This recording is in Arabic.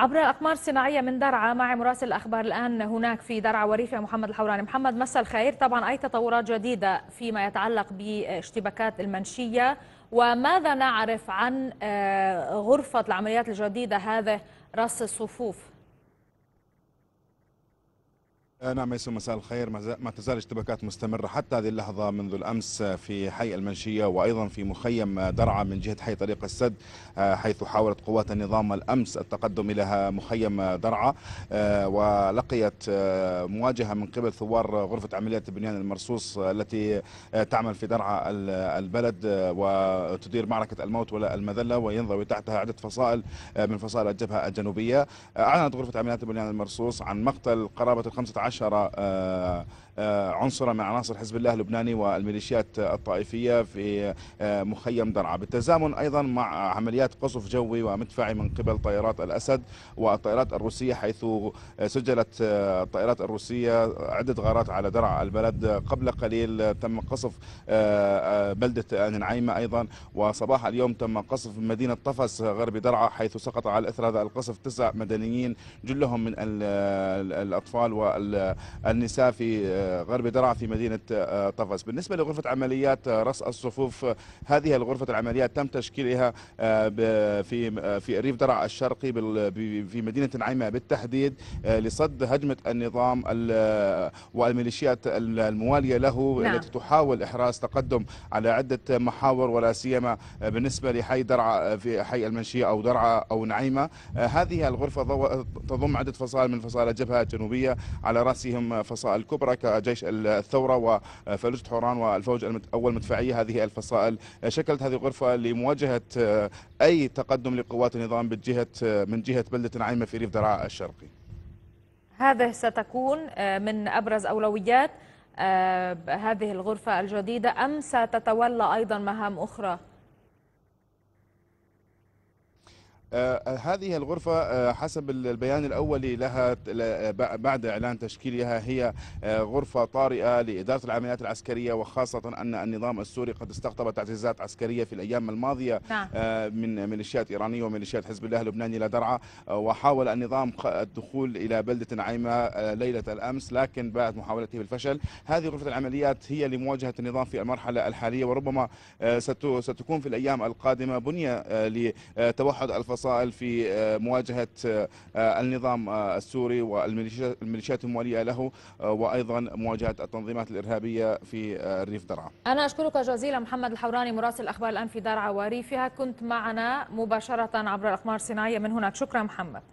عبر الأقمار الصناعية من درعا مع مراسل الأخبار الآن هناك في درعا وريفيا محمد الحوراني محمد مساء الخير طبعا أي تطورات جديدة فيما يتعلق باشتباكات المنشية وماذا نعرف عن آه، غرفة العمليات الجديدة هذا رص الصفوف آه، نعم يسوع مساء الخير ما تزال اشتباكات مستمرة حتى هذه اللحظة منذ الأمس في حي المنشية وأيضا في مخيم درعا من جهة حي طريق السد آه، حيث حاولت قوات النظام الأمس التقدم إلى مخيم درعا آه، ولقيت مواجهة من قبل ثوار غرفة عمليات البنيان المرصوص التي تعمل في درعا البلد وتدير معركة الموت ولا المذلة وينضوي تحتها عدة فصائل من فصائل الجبهة الجنوبية أعلنت غرفة عمليات البنيان المرصوص عن مقتل قرابة ال 15 عشر آه، آه، عنصره مع عناصر حزب الله اللبناني والميليشيات الطائفيه في آه، مخيم درعا بالتزامن ايضا مع عمليات قصف جوي ومدفعي من قبل طائرات الاسد والطائرات الروسيه حيث آه، سجلت الطائرات الروسيه عده غارات على درعا البلد قبل قليل تم قصف بلده نعيمه ايضا وصباح اليوم تم قصف مدينه طفس غرب درعا حيث سقط على اثر هذا القصف تسع مدنيين جلهم من الاطفال والنساء في غرب درعا في مدينة آه، طفس بالنسبة لغرفة عمليات آه، رص الصفوف آه، هذه الغرفة العمليات تم تشكيلها في في ريف درعا الشرقي في مدينة نعيمة بالتحديد لصد هجمة النظام والميليشيات الموالية له نعم. التي تحاول إحراز تقدم على عدة محاور ولا سيما بالنسبة لحي درعا في حي المنشية أو درعا أو نعيمة هذه الغرفة تضم عدة فصائل من فصائل الجبهة الجنوبية على رأسهم فصائل كبرى جيش الثورة وفلوجة حوران والفوج اول مدفعية هذه الفصائل شكلت هذه الغرفة لمواجهة آه، أي تقدم لقوات النظام بجهة آه، من جهة بلدة نعيمه في ريف درعا الشرقي هذه ستكون آه، من أبرز أولويات هذه الغرفة الجديدة أم ستتولى أيضا مهام أخرى آه، هذه الغرفة آه، حسب البيان الأولي لها بعد إعلان تشكيلها هي آه، غرفة طارئة لإدارة العمليات العسكرية وخاصة أن النظام السوري قد استقطب تعزيزات عسكرية في الأيام الماضية نعم. من ميليشيات إيرانية وميليشيات حزب الله اللبناني إلى درعا وحاول النظام الدخول إلى بلدة نعيمة ليلة الأمس لكن باءت محاولته بالفشل هذه غرفة العمليات هي لمواجهة النظام في المرحلة الحالية وربما ستكون في الأيام القادمة بنية لتوحد الفصائل الفصائل في آه، مواجهة آه، النظام آه، السوري والميليشيات الموالية له وأيضا مواجهة التنظيمات الإرهابية في ريف درعا أنا أشكرك جزيلا محمد الحوراني مراسل أخبار الآن في درعا وريفها كنت معنا مباشرة عبر الأقمار الصناعية من هناك شكرا محمد